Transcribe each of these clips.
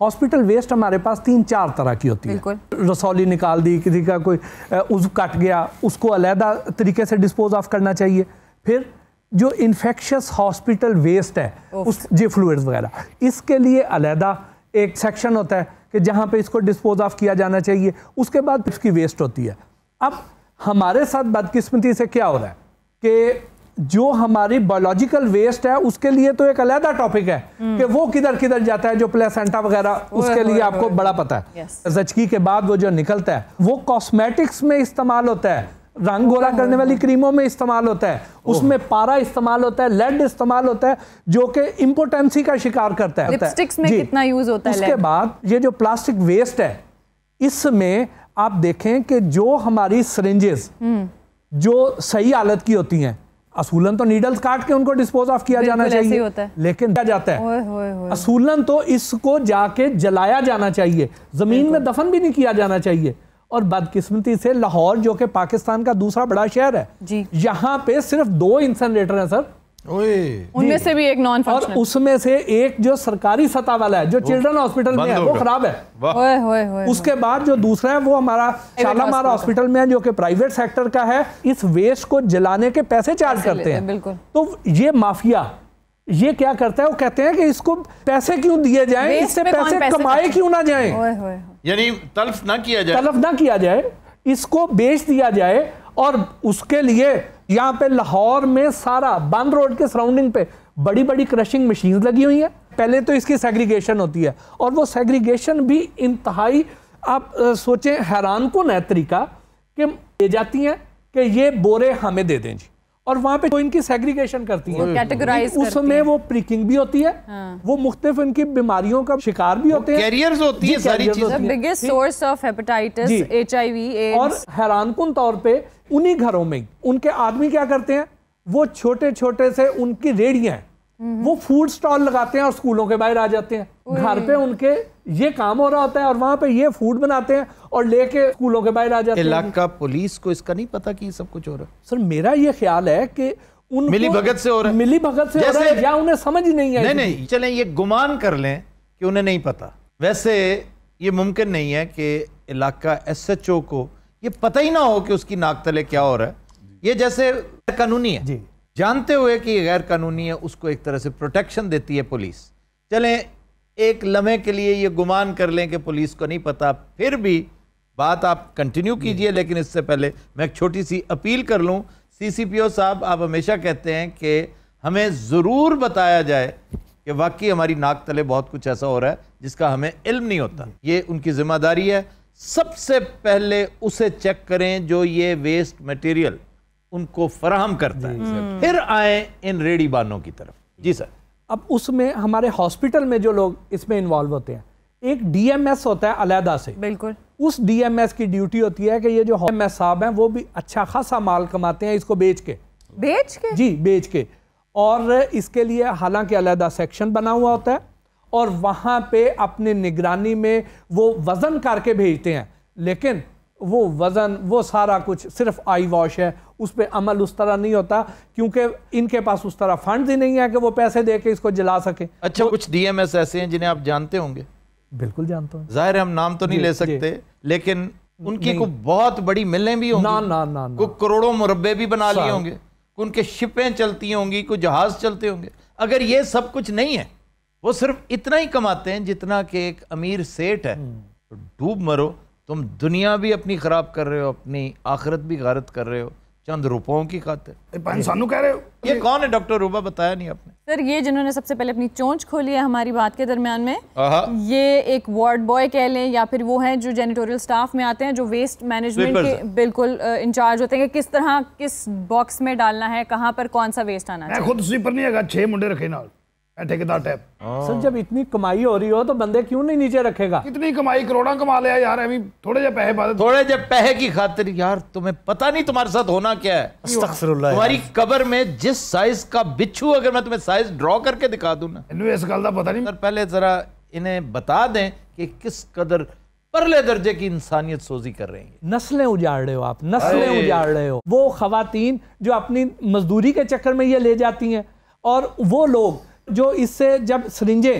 Hospital waste हमारे पास तीन चार तरह की होती है रसौली निकाल दी किसी का कोई उस कट गया उसको अलहदा तरीके से डिस्पोज ऑफ करना चाहिए फिर जो इन्फेक्शस हॉस्पिटल वेस्ट है उस जी फ्लूड वगैरह इसके लिए अलहदा एक सेक्शन होता है कि जहाँ पे इसको डिस्पोज ऑफ किया जाना चाहिए उसके बाद इसकी वेस्ट होती है अब हमारे साथ बदकिस्मती से क्या हो रहा है कि जो हमारी बायोलॉजिकल वेस्ट है उसके लिए तो एक अलहदा टॉपिक है हम्म। कि वो किधर किधर जाता है जो प्लेसेंटा वगैरह उसके लिए आपको बड़ा पता है जचकी के बाद वो जो निकलता है वो कॉस्मेटिक्स में इस्तेमाल होता है रंग गोला करने वाली क्रीमों में इस्तेमाल होता है उसमें पारा इस्तेमाल होता है लेड इस्तेमाल होता है जो कि इम्पोटेंसी का शिकार करता है लिपस्टिक्स में कितना यूज होता है उसके बाद ये जो प्लास्टिक वेस्ट है इसमें आप देखें कि जो हमारी सरेंजेस हम्म। जो सही हालत की होती हैं असूलन तो नीडल्स काट के उनको डिस्पोज ऑफ किया जाना चाहिए होता है। लेकिन क्या जाता है ओए, ओए, ओए। असूलन तो इसको जाके जलाया जाना चाहिए जमीन में दफन भी नहीं किया जाना चाहिए और बदकिस्मती से लाहौर जो कि पाकिस्तान का दूसरा बड़ा शहर है जी यहाँ पे सिर्फ दो इंसनरेटर हैं सर उनमें से भी एक नॉन और उसमें से एक जो सरकारी सतह वाला है जो चिल्ड्रन हॉस्पिटल में है वो खराब है होए, होए, होए, उसके बाद जो दूसरा है वो हमारा शालामार हॉस्पिटल में है जो कि प्राइवेट सेक्टर का है इस वेस्ट को जलाने के पैसे चार्ज करते हैं बिल्कुल तो ये माफिया ये क्या करता है वो कहते हैं कि इसको पैसे क्यों दिए जाए इससे पैसे, कमाए क्यों ना जाए यानी तलफ ना किया जाए तलफ ना किया जाए इसको बेच दिया जाए और उसके लिए यहाँ पे लाहौर में सारा बंद रोड के सराउंडिंग पे बड़ी बड़ी क्रशिंग मशीन लगी हुई है पहले तो इसकी सेग्रीगेशन होती है और वो सेग्रीगेशन भी इंतहाई आप सोचें हैरान को है तरीका कि ले जाती हैं कि ये बोरे हमें दे दें जी और वहाँ पे वो इनकी सेग्रीगेशन करती है उसमें वो प्रिकिंग भी होती है हाँ। वो मुख्तलिफ इनकी बीमारियों का शिकार भी होते हैं कैरियर्स होती है सारी चीजें biggest source of hepatitis HIV और हैरानकुन तौर पे उन्हीं घरों में उनके आदमी क्या करते हैं वो छोटे छोटे से उनकी रेड़ियां हम्म। वो फूड स्टॉल लगाते हैं और स्कूलों के बाहर आ जाते हैं घर पे उनके ये काम हो रहा होता है और वहां पे ये फूड बनाते हैं और लेके स्कूलों के बाहर आ जाते हैं इलाका पुलिस को इसका नहीं पता कि ये सब कुछ हो रहा है सर मेरा ये ख्याल है कि उन मिली भगत से हो रहा है मिली भगत से हो रहा है या उन्हें समझ ही नहीं आई नहीं नहीं चलें ये गुमान कर लें कि उन्हें नहीं पता वैसे ये मुमकिन नहीं है कि इलाका एस एच ओ को ये पता ही ना हो कि उसकी नाक तले क्या हो रहा है ये जैसे कानूनी है जानते हुए कि ये गैर कानूनी है उसको एक तरह से प्रोटेक्शन देती है पुलिस चलें एक लम्हे के लिए ये गुमान कर लें कि पुलिस को नहीं पता फिर भी बात आप कंटिन्यू कीजिए लेकिन इससे पहले मैं एक छोटी सी अपील कर लूँ सीसीपीओ साहब आप हमेशा कहते हैं कि हमें ज़रूर बताया जाए कि वाकई हमारी नाक तले बहुत कुछ ऐसा हो रहा है जिसका हमें इल्म नहीं होता ये उनकी जिम्मेदारी है सबसे पहले उसे चेक करें जो ये वेस्ट मटेरियल उनको फराहम करता है फिर आए इन रेडी बानों की तरफ जी सर अब उसमें हमारे हॉस्पिटल में जो लोग इसमें इन्वॉल्व होते हैं एक डीएमएस होता है अलहदा से बिल्कुल उस डीएमएस की ड्यूटी होती है कि ये जो एम साहब हैं वो भी अच्छा खासा माल कमाते हैं इसको बेच के बेच के जी बेच के और इसके लिए हालांकि अलहदा सेक्शन बना हुआ होता है और वहाँ पे अपने निगरानी में वो वज़न करके भेजते हैं लेकिन वो वज़न वो सारा कुछ सिर्फ आई वॉश है उस पर अमल उस तरह नहीं होता क्योंकि इनके पास उस तरह फंड ही नहीं है कि वो पैसे दे के इसको जला सके अच्छा तो, कुछ डीएमएस ऐसे हैं जिन्हें आप जानते होंगे बिल्कुल जानता हूँ जाहिर हम नाम तो नहीं ले सकते लेकिन उनकी को बहुत बड़ी मिलें भी होंगी ना ना ना, को करोड़ों मुरबे भी बना लिए होंगे उनके शिपें चलती होंगी कुछ जहाज चलते होंगे अगर ये सब कुछ नहीं है वो सिर्फ इतना ही कमाते हैं जितना कि एक अमीर सेठ है हम्म। डूब मरो तुम दुनिया भी अपनी ख़राब कर रहे हो अपनी आखिरत भी गारत कर रहे हो चंद रुपयों की खातिर सानू कह रहे हो ये कौन है डॉक्टर रूबा बताया नहीं आपने सर ये जिन्होंने सबसे पहले अपनी चोंच खोली है हमारी बात के दरमियान में ये एक वार्ड बॉय कह लें या फिर वो है जो जेनिटोरियल स्टाफ में आते हैं जो वेस्ट मैनेजमेंट के बिल्कुल इंचार्ज होते हैं कि किस तरह किस बॉक्स में डालना है कहाँ पर कौन सा वेस्ट आना है खुद स्वीपर नहीं है छह मुंडे रखे ना ठेकेदार टाइप सर जब इतनी कमाई हो रही हो तो बंदे क्यों नहीं नीचे रखेगा इतनी कमाई करोड़ा कमा लिया यार अभी थोड़े जे पैसे बाद थोड़े जे पैसे की खातिर यार तुम्हें पता नहीं तुम्हारे साथ होना क्या है तुम्हारी कबर में जिस साइज का बिच्छू अगर मैं तुम्हें साइज ड्रॉ करके दिखा दू ना इस गल का पता नहीं सर पहले जरा इन्हें बता दें कि किस कदर परले दर्जे की इंसानियत सोजी कर रहे हैं नस्लें उजाड़ रहे हो आप नस्लें उजाड़ रहे हो वो खातन जो अपनी मजदूरी के चक्कर में ये ले जाती हैं और वो लोग जो इससे जब सरिंजे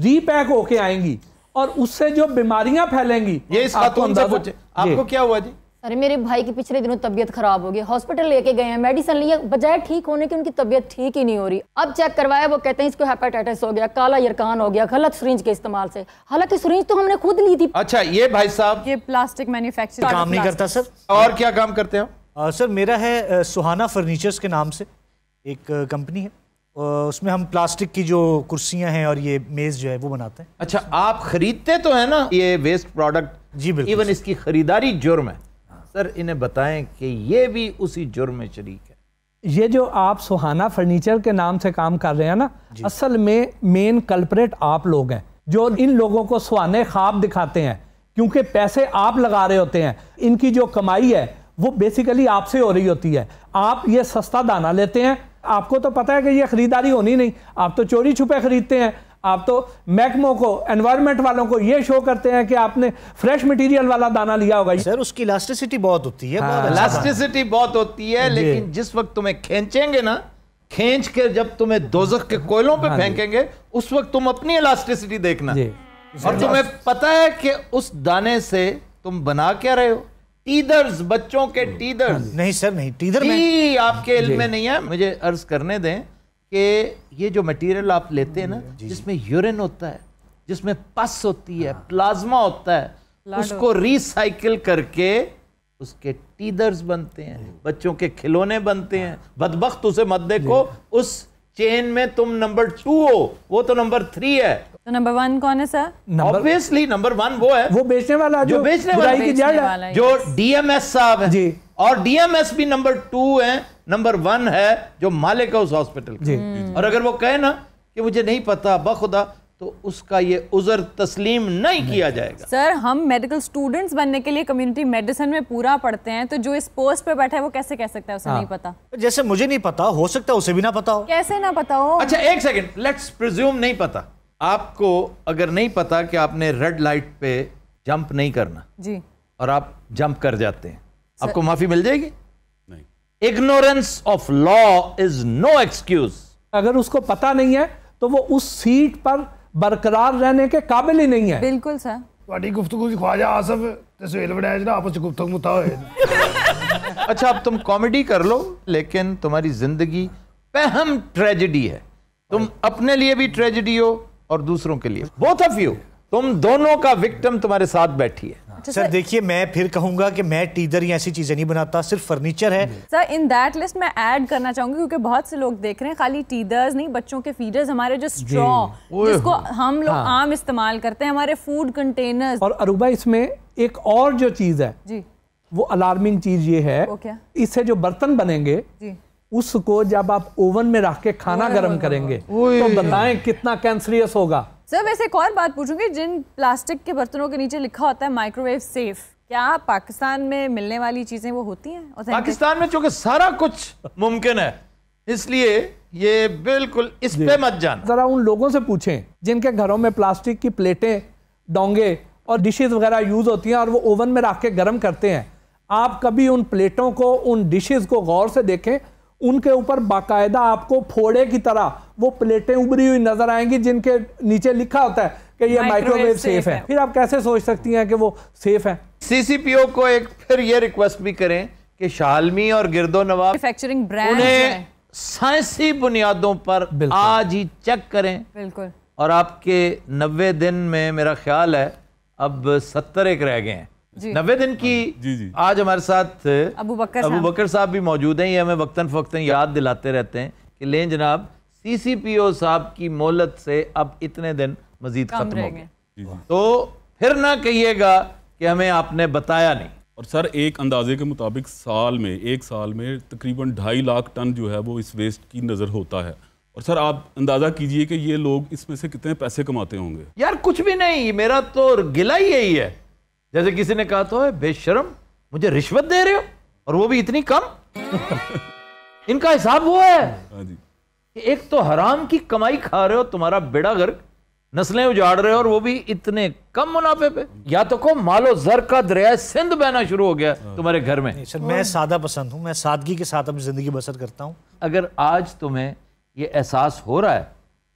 रीपैक होके आएंगी और उससे जो बीमारियां फैलेंगी ये इस आपको अंदाजा आपको क्या हुआ जी अरे मेरे भाई की पिछले दिनों तबियत खराब हो गई हॉस्पिटल लेके गए हैं मेडिसिन लिए बजाय ठीक होने की उनकी तबियत ठीक ही नहीं हो रही अब चेक करवाया वो कहते हैं इसको हेपेटाइटिस हो गया काला यरकान हो गया गलत सुरिंज के इस्तेमाल से हालांकि सुरिंज तो हमने खुद ली थी अच्छा ये भाई साहब ये प्लास्टिक मैन्युफैक्चर काम नहीं करता सर और क्या काम करते हैं सर मेरा है सुहाना फर्नीचर के नाम से एक कंपनी है उसमें हम प्लास्टिक की जो कुर्सियां हैं और ये मेज जो है वो बनाते हैं अच्छा आप खरीदते तो है ना ये वेस्ट प्रोडक्ट जी बिल्कुल इवन इसकी खरीदारी जुर्म है हाँ। सर इन्हें बताएं कि ये भी उसी जुर्म में शरीक है ये जो आप सुहाना फर्नीचर के नाम से काम कर रहे हैं ना असल में मेन कल्परेट आप लोग हैं जो इन लोगों को सुहाने ख्वाब दिखाते हैं क्योंकि पैसे आप लगा रहे होते हैं इनकी जो कमाई है वो बेसिकली आपसे हो रही होती है आप ये सस्ता दाना लेते हैं आपको तो पता है कि ये खरीदारी होनी नहीं आप तो चोरी छुपे खरीदते हैं आप तो मैकमो को एनवायरमेंट वालों को ये शो करते हैं कि आपने फ्रेश मटेरियल वाला दाना लिया होगा सर उसकी इलास्टिसिटी बहुत होती है हाँ, इलास्टिसिटी अच्छा बहुत होती है लेकिन जिस वक्त तुम्हें खींचेंगे ना खींच के जब तुम्हें दोजक के कोयलों पे हाँ, फेंकेंगे उस वक्त तुम अपनी इलास्टिसिटी देखना और तुम्हें पता है कि उस दाने से तुम बना क्या रहे हो टीदर्स बच्चों के हाँ टीदर्स नहीं सर नहीं टीदर टी आपके इल्म में नहीं है मुझे अर्ज करने दें कि ये जो मटेरियल आप लेते हैं ना जिसमें यूरिन होता है जिसमें पस होती है प्लाज्मा हाँ। होता है उसको रिसाइकिल करके उसके टीदर्स बनते हैं बच्चों के खिलौने बनते हैं हाँ। बदबخت उसे मत देखो उस चेन में तुम नंबर टू हो वो तो नंबर थ्री है तो नंबर वन कौन है सर ऑब्वियसली नंबर वन वो है वो बेचने वाला जो, बेचने वाला, बेचने वाला जो डीएमएस साहब है जी और डीएमएस भी नंबर टू है नंबर वन है जो मालिक है उस हॉस्पिटल और अगर वो कहे ना कि मुझे नहीं पता बखुदा तो उसका ये उज़र तस्लीम नहीं नहीं किया जाएगा सर हम मेडिकल स्टूडेंट्स बनने के लिए कम्युनिटी मेडिसिन में पूरा पढ़ते हैं तो जो इस पोस्ट पे बैठा है वो कैसे कह सकता है उसे हाँ। नहीं पता जैसे मुझे नहीं पता हो सकता है उसे भी ना पता हो कैसे ना पता हो अच्छा एक सेकेंड लेट्स प्रिज्यूम नहीं पता आपको अगर नहीं पता कि आपने रेड लाइट पे जंप नहीं करना जी और आप जंप कर जाते हैं आपको माफी मिल जाएगी ignorance of law is no excuse अगर उसको पता नहीं है तो वो उस सीट पर बरकरार रहने के काबिल ही नहीं है बिल्कुल सर ਤੁਹਾਡੀ ਗੁਫ਼ਤਗੂ ਦੀ ਖਵਾਜਾ ਆਸਫ ਤੇ ਸੁਹੇਲ अच्छा अब तुम कॉमेडी कर लो लेकिन तुम्हारी जिंदगी पहम ट्रेजेडी है तुम अपने लिए भी ट्रेजेडी हो और दूसरों के लिए बोथ ऑफ यू तुम दोनों का विक्टिम तुम्हारे साथ बैठी है हाँ। अच्छा, सर देखिए मैं फिर कहूंगा कि मैं टीदर या ऐसी चीजें नहीं बनाता सिर्फ फर्नीचर है सर इन दैट लिस्ट मैं ऐड करना चाहूंगी क्योंकि बहुत से लोग देख रहे हैं खाली टीदर्स नहीं बच्चों के फीडर्स हमारे जो स्ट्रॉ जिसको हम लोग हाँ। आम इस्तेमाल करते हैं हमारे फूड कंटेनर्स और अरुबा इसमें एक और जो चीज है जी वो अलार्मिंग चीज ये है इससे जो बर्तन बनेंगे उसको जब आप ओवन में रख के खाना गर्म करेंगे तो बताएं कितना कैंसरियस होगा सर वैसे एक और बात पूछूंगी जिन प्लास्टिक के बर्तनों के नीचे लिखा होता है माइक्रोवेव सेफ क्या पाकिस्तान में मिलने वाली चीजें वो होती हैं पाकिस्तान में चूंकि सारा कुछ मुमकिन है इसलिए ये बिल्कुल इस पे मत जाना जरा उन लोगों से पूछें जिनके घरों में प्लास्टिक की प्लेटें डोंगे और डिशेज वगैरह यूज होती हैं और वो ओवन में रख के गर्म करते हैं आप कभी उन प्लेटों को उन डिशेज को गौर से देखें उनके ऊपर बाकायदा आपको फोड़े की तरह वो प्लेटें उभरी हुई नजर आएंगी जिनके नीचे लिखा होता है कि ये माइक्रोवेव सेफ सेफ है है फिर आप कैसे सोच सकती हैं कि वो सेफ है सीसीपीओ को एक फिर ये रिक्वेस्ट भी करें कि शालमी और गिरदो नवाब उन्हें साइंसी बुनियादों पर आज ही चेक करें बिल्कुल और आपके नब्बे दिन में मेरा ख्याल है अब सत्तर एक रह गए हैं नब्बे दिन की हाँ जी जी। आज हमारे साथ अबू बकर अबू बकर साहब भी मौजूद हैं ये हमें वक्तन फ़क्तन याद दिलाते रहते हैं कि लें जनाब सी सी पी ओ साहब की मोहलत से अब इतने दिन मजीद खत्म हो गए तो फिर ना कहिएगा कि हमें आपने बताया नहीं और सर एक अंदाजे के मुताबिक साल में एक साल में तकरीबन ढाई लाख टन जो है वो इस वेस्ट की नज़र होता है और सर आप अंदाजा कीजिए कि ये लोग इसमें से कितने पैसे कमाते होंगे यार कुछ भी नहीं मेरा तो गिला ही यही है जैसे किसी ने कहा तो है बेशरम मुझे रिश्वत दे रहे हो और वो भी इतनी कम इनका हिसाब वो है हाँ एक तो हराम की कमाई खा रहे हो तुम्हारा बेड़ा गर्क नस्लें उजाड़ रहे हो और वो भी इतने कम मुनाफे पे या तो को मालो जर का दरिया सिंध बहना शुरू हो गया हाँ। तुम्हारे घर में सर मैं सादा पसंद हूँ मैं सादगी के साथ अपनी ज़िंदगी बसर करता हूँ अगर आज तुम्हें ये एहसास हो रहा है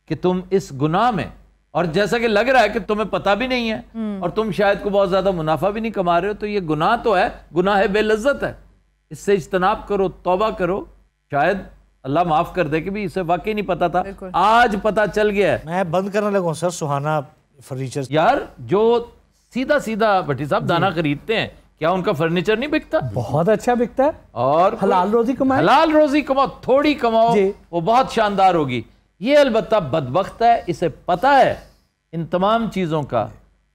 कि तुम इस गुनाह में और जैसा कि लग रहा है कि तुम्हें पता भी नहीं है हम्म। और तुम शायद को बहुत ज़्यादा मुनाफा भी नहीं कमा रहे हो तो ये गुनाह तो है गुनाह है बेलज्जत है इससे इज्तनाब करो तोबा करो शायद अल्लाह माफ कर दे कि भी इसे वाकई नहीं पता था आज पता चल गया है मैं बंद करने लगा सर सुहाना फर्नीचर यार जो सीधा सीधा भट्टी साहब दाना खरीदते हैं क्या उनका फर्नीचर नहीं बिकता बहुत अच्छा बिकता है और हलाल रोजी कमाओ हलाल रोजी कमाओ थोड़ी कमाओ वो बहुत शानदार होगी ये अलबत्ता बदबख्त है इसे पता है इन तमाम चीज़ों का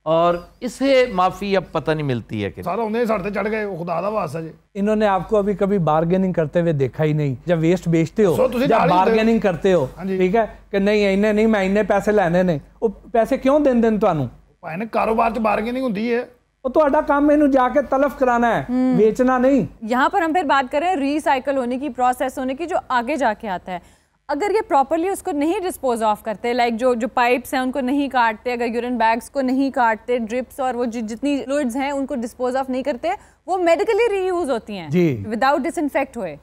और इसे माफ़ी अब पता नहीं मिलती है कि सारा उन्हें सड़ते चढ़ गए खुदा दा वास्ता जी इन्होंने आपको अभी कभी बार्गेनिंग करते हुए देखा ही नहीं जब वेस्ट बेचते हो जब बार्गेनिंग करते हो हाँ ठीक है कि नहीं इन्हें नहीं मैं इन्हें पैसे लेने ने ਉਹ ਪੈਸੇ ਕਿਉਂ ਦਿੰਦੇ ਨੇ ਤੁਹਾਨੂੰ ਭਾਵੇਂ ਕਾਰੋਬਾਰ 'ਚ ਬਾਰਗੇਨਿੰਗ ਹੁੰਦੀ ਹੈ और तो अड्डा काम में जाके तलफ कराना है हम्म। बेचना नहीं यहाँ पर हम फिर बात करें रिसाइकल होने की प्रोसेस होने की जो आगे जाके आता है अगर ये प्रॉपरली उसको नहीं डिस्पोज ऑफ करते लाइक जो जो पाइप्स हैं उनको नहीं काटते अगर यूरिन बैग्स को नहीं काटते ड्रिप्स और वो जि, जितनी फ्लूड्स हैं उनको डिस्पोज ऑफ नहीं करते वो मेडिकली रीयूज होती हैं विदाउट डिसइनफेक्ट हुए